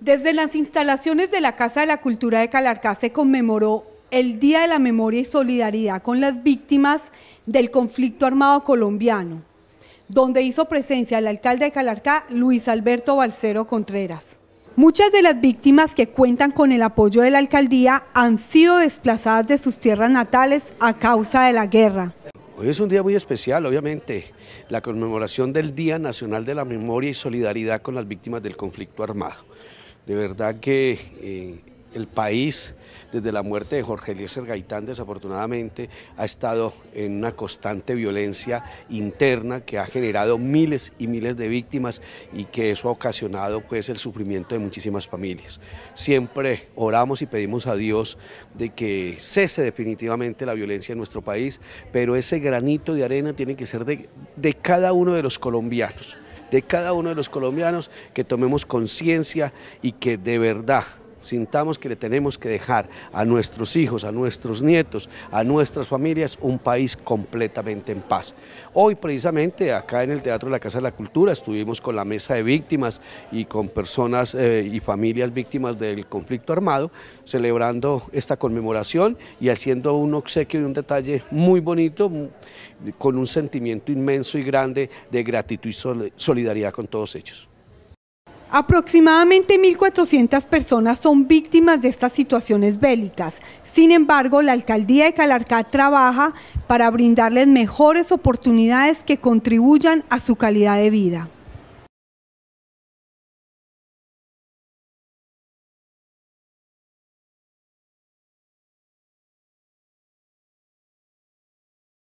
Desde las instalaciones de la Casa de la Cultura de Calarcá se conmemoró el Día de la Memoria y Solidaridad con las víctimas del conflicto armado colombiano, donde hizo presencia el alcalde de Calarcá, Luis Alberto Balcero Contreras. Muchas de las víctimas que cuentan con el apoyo de la alcaldía han sido desplazadas de sus tierras natales a causa de la guerra. Hoy es un día muy especial, obviamente, la conmemoración del Día Nacional de la Memoria y Solidaridad con las Víctimas del Conflicto Armado. De verdad que eh, el país, desde la muerte de Jorge Eliezer Gaitán, desafortunadamente, ha estado en una constante violencia interna que ha generado miles y miles de víctimas y que eso ha ocasionado pues, el sufrimiento de muchísimas familias. Siempre oramos y pedimos a Dios de que cese definitivamente la violencia en nuestro país, pero ese granito de arena tiene que ser de cada uno de los colombianos de cada uno de los colombianos, que tomemos conciencia y que de verdad sintamos que le tenemos que dejar a nuestros hijos, a nuestros nietos, a nuestras familias un país completamente en paz. Hoy precisamente acá en el Teatro de la Casa de la Cultura estuvimos con la mesa de víctimas y con personas eh, y familias víctimas del conflicto armado celebrando esta conmemoración y haciendo un obsequio y un detalle muy bonito con un sentimiento inmenso y grande de gratitud y solidaridad con todos ellos. Aproximadamente 1.400 personas son víctimas de estas situaciones bélicas. Sin embargo, la alcaldía de Calarcá trabaja para brindarles mejores oportunidades que contribuyan a su calidad de vida.